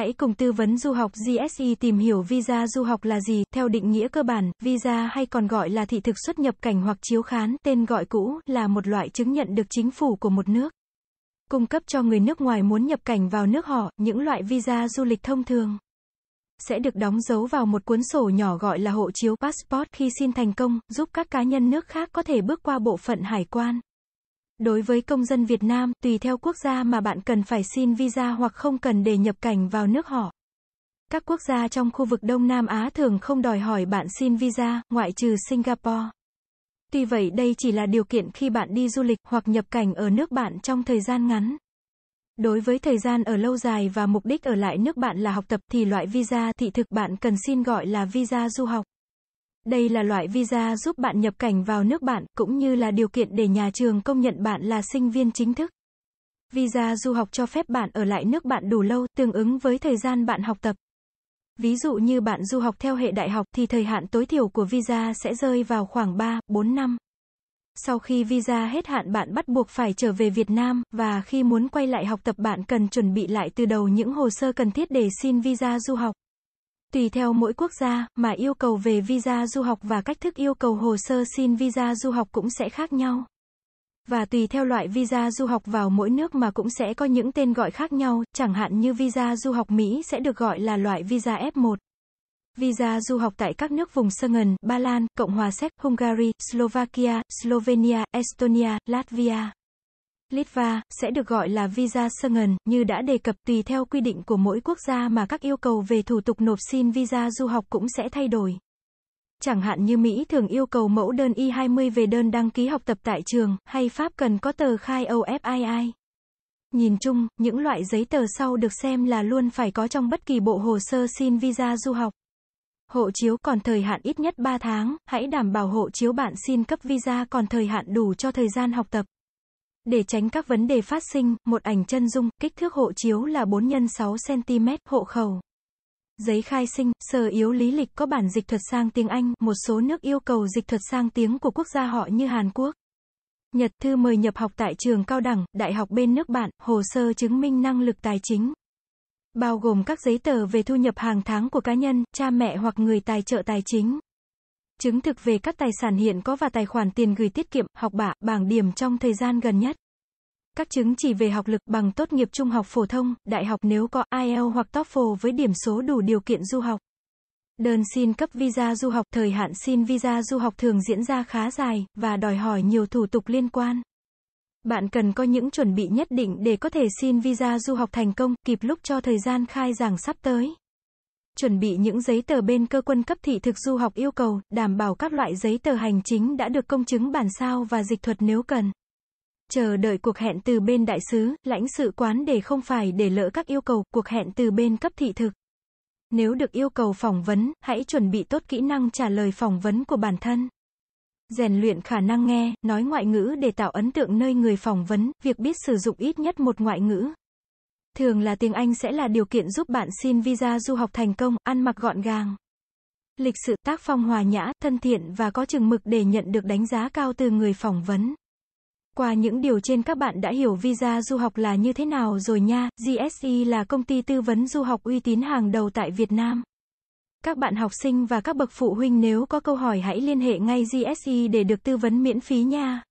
Hãy cùng tư vấn du học GSE tìm hiểu visa du học là gì. Theo định nghĩa cơ bản, visa hay còn gọi là thị thực xuất nhập cảnh hoặc chiếu khán, tên gọi cũ, là một loại chứng nhận được chính phủ của một nước cung cấp cho người nước ngoài muốn nhập cảnh vào nước họ, những loại visa du lịch thông thường sẽ được đóng dấu vào một cuốn sổ nhỏ gọi là hộ chiếu passport khi xin thành công, giúp các cá nhân nước khác có thể bước qua bộ phận hải quan. Đối với công dân Việt Nam, tùy theo quốc gia mà bạn cần phải xin visa hoặc không cần để nhập cảnh vào nước họ. Các quốc gia trong khu vực Đông Nam Á thường không đòi hỏi bạn xin visa, ngoại trừ Singapore. Tuy vậy đây chỉ là điều kiện khi bạn đi du lịch hoặc nhập cảnh ở nước bạn trong thời gian ngắn. Đối với thời gian ở lâu dài và mục đích ở lại nước bạn là học tập thì loại visa thị thực bạn cần xin gọi là visa du học. Đây là loại visa giúp bạn nhập cảnh vào nước bạn, cũng như là điều kiện để nhà trường công nhận bạn là sinh viên chính thức. Visa du học cho phép bạn ở lại nước bạn đủ lâu, tương ứng với thời gian bạn học tập. Ví dụ như bạn du học theo hệ đại học thì thời hạn tối thiểu của visa sẽ rơi vào khoảng 3, 4 năm. Sau khi visa hết hạn bạn bắt buộc phải trở về Việt Nam, và khi muốn quay lại học tập bạn cần chuẩn bị lại từ đầu những hồ sơ cần thiết để xin visa du học. Tùy theo mỗi quốc gia mà yêu cầu về visa du học và cách thức yêu cầu hồ sơ xin visa du học cũng sẽ khác nhau. Và tùy theo loại visa du học vào mỗi nước mà cũng sẽ có những tên gọi khác nhau, chẳng hạn như visa du học Mỹ sẽ được gọi là loại visa F1. Visa du học tại các nước vùng Schengen, Ba Lan, Cộng hòa Séc, Hungary, Slovakia, Slovenia, Estonia, Latvia. Litva, sẽ được gọi là visa Schengen, như đã đề cập tùy theo quy định của mỗi quốc gia mà các yêu cầu về thủ tục nộp xin visa du học cũng sẽ thay đổi. Chẳng hạn như Mỹ thường yêu cầu mẫu đơn i 20 về đơn đăng ký học tập tại trường, hay Pháp cần có tờ khai OFII. Nhìn chung, những loại giấy tờ sau được xem là luôn phải có trong bất kỳ bộ hồ sơ xin visa du học. Hộ chiếu còn thời hạn ít nhất 3 tháng, hãy đảm bảo hộ chiếu bạn xin cấp visa còn thời hạn đủ cho thời gian học tập. Để tránh các vấn đề phát sinh, một ảnh chân dung, kích thước hộ chiếu là 4 x 6 cm, hộ khẩu. Giấy khai sinh, sở yếu lý lịch có bản dịch thuật sang tiếng Anh, một số nước yêu cầu dịch thuật sang tiếng của quốc gia họ như Hàn Quốc. Nhật thư mời nhập học tại trường cao đẳng, đại học bên nước bạn, hồ sơ chứng minh năng lực tài chính. Bao gồm các giấy tờ về thu nhập hàng tháng của cá nhân, cha mẹ hoặc người tài trợ tài chính chứng thực về các tài sản hiện có và tài khoản tiền gửi tiết kiệm, học bạ, bảng điểm trong thời gian gần nhất. Các chứng chỉ về học lực bằng tốt nghiệp trung học phổ thông, đại học nếu có IELTS hoặc TOEFL với điểm số đủ điều kiện du học. Đơn xin cấp visa du học, thời hạn xin visa du học thường diễn ra khá dài và đòi hỏi nhiều thủ tục liên quan. Bạn cần có những chuẩn bị nhất định để có thể xin visa du học thành công kịp lúc cho thời gian khai giảng sắp tới chuẩn bị những giấy tờ bên cơ quân cấp thị thực du học yêu cầu, đảm bảo các loại giấy tờ hành chính đã được công chứng bản sao và dịch thuật nếu cần. Chờ đợi cuộc hẹn từ bên đại sứ, lãnh sự quán để không phải để lỡ các yêu cầu, cuộc hẹn từ bên cấp thị thực. Nếu được yêu cầu phỏng vấn, hãy chuẩn bị tốt kỹ năng trả lời phỏng vấn của bản thân. Rèn luyện khả năng nghe, nói ngoại ngữ để tạo ấn tượng nơi người phỏng vấn, việc biết sử dụng ít nhất một ngoại ngữ thường là tiếng Anh sẽ là điều kiện giúp bạn xin visa du học thành công, ăn mặc gọn gàng. Lịch sự tác phong hòa nhã, thân thiện và có chừng mực để nhận được đánh giá cao từ người phỏng vấn. Qua những điều trên các bạn đã hiểu visa du học là như thế nào rồi nha. GSE là công ty tư vấn du học uy tín hàng đầu tại Việt Nam. Các bạn học sinh và các bậc phụ huynh nếu có câu hỏi hãy liên hệ ngay GSE để được tư vấn miễn phí nha.